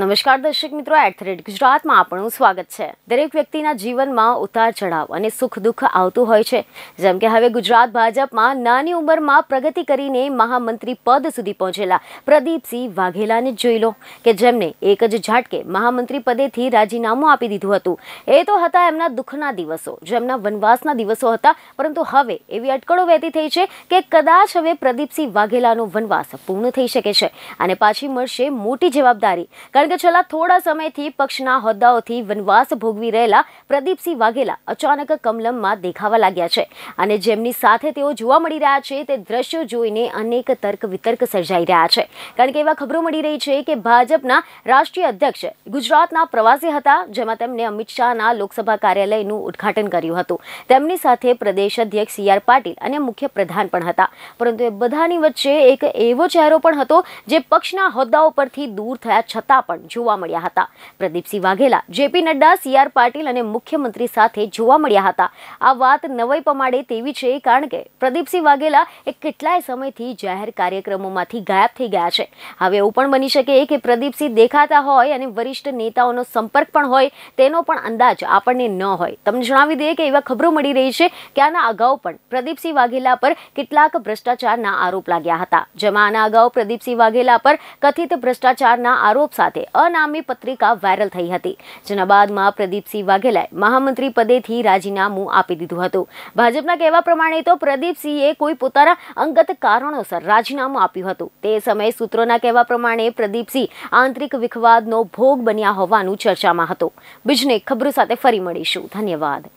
નમસ્કાર દર્શક મિત્રો એટ ધ રેટ ગુજરાતમાં આપણું સ્વાગત છે દરેક વ્યક્તિના જીવનમાં ઉતાર ચઢાવ અને સુખ દુઃખ આવતું હોય છે જેમ કે હવે ગુજરાત ભાજપમાં નાની ઉંમરમાં પ્રગતિ કરીને મહામંત્રી પદ સુધી પહોંચેલા પ્રદીપસિંહ વાઘેલાને જોઈ લો કે જેમને એક જ ઝાટકે મહામંત્રી પદેથી રાજીનામું આપી દીધું હતું એ તો હતા એમના દુઃખના દિવસો જેમના વનવાસના દિવસો હતા પરંતુ હવે એવી અટકળો વહેતી થઈ છે કે કદાચ હવે પ્રદીપસિંહ વાઘેલાનો વનવાસ પૂર્ણ થઈ શકે છે અને પાછી મળશે મોટી જવાબદારી કારણ કે છેલ્લા થોડા સમયથી પક્ષના હોદ્દાઓથી વનવાસ ભોગવી રહેલા પ્રદીપસિંહ વાઘેલા અચાનક કમલમમાં દેખાવા લાગ્યા છે અને જેમની સાથે તેઓ જોવા મળી રહ્યા છે તે દ્રશ્યો જોઈને અનેક તર્ક વિતર્ક સર્જાઈ રહ્યા છે કારણ કે એવા ખબરો મળી રહી છે કે ભાજપના રાષ્ટ્રીય અધ્યક્ષ ગુજરાતના પ્રવાસી હતા જેમાં તેમણે અમિત શાહના લોકસભા કાર્યાલયનું ઉદ્ઘાટન કર્યું હતું તેમની સાથે પ્રદેશ અધ્યક્ષ સી આર પાટીલ અને મુખ્ય પ્રધાન પણ હતા પરંતુ એ બધાની વચ્ચે એક એવો ચહેરો પણ હતો જે પક્ષના હોદ્દાઓ પરથી દૂર થયા છતાં પણ પણ જોવા મળ્યા હતા પ્રદીપસિંહ વાઘેલા જેપી નડ્ડા સીઆર પાટીલ અને મુખ્યમંત્રી સાથે જોવા મળ્યા હતા આ વાત નવાઈ પમાડે તેવી છે કારણ કે પ્રદીપસિંહ વાઘેલા એ કેટલાય સમયથી જાહેર કાર્યક્રમોમાંથી ગાયબ થઈ ગયા છે હવે એવું પણ બની શકે કે પ્રદીપસિંહ દેખાતા હોય અને વરિષ્ઠ નેતાઓનો સંપર્ક પણ હોય તેનો પણ અંદાજ આપણને ન હોય તમને જણાવી દઈએ કે એવા ખબરો મળી રહી છે કે આના અગાઉ પણ પ્રદીપસિંહ વાઘેલા પર કેટલાક ભ્રષ્ટાચારના આરોપ લાગ્યા હતા જેમાં આના અગાઉ પ્રદીપસિંહ વાઘેલા પર કથિત ભ્રષ્ટાચારના આરોપ સાથે અનામી પત્રિકા વાયરલ થઈ હતી જેના બાદમાં પ્રદીપસિંહ વાઘેલાએ મહામંત્રી પદેથી રાજીનામું આપી દીધું હતું ભાજપના કહેવા પ્રમાણે તો પ્રદીપસિંહે કોઈ પોતાના અંગત કારણોસર રાજીનામું આપ્યું હતું તે સમયે સૂત્રોના કહેવા પ્રમાણે પ્રદીપસિંહ આંતરિક વિખવાદનો ભોગ બન્યા હોવાનું ચર્ચામાં હતું બીજને ખબરો સાથે ફરી મળીશું ધન્યવાદ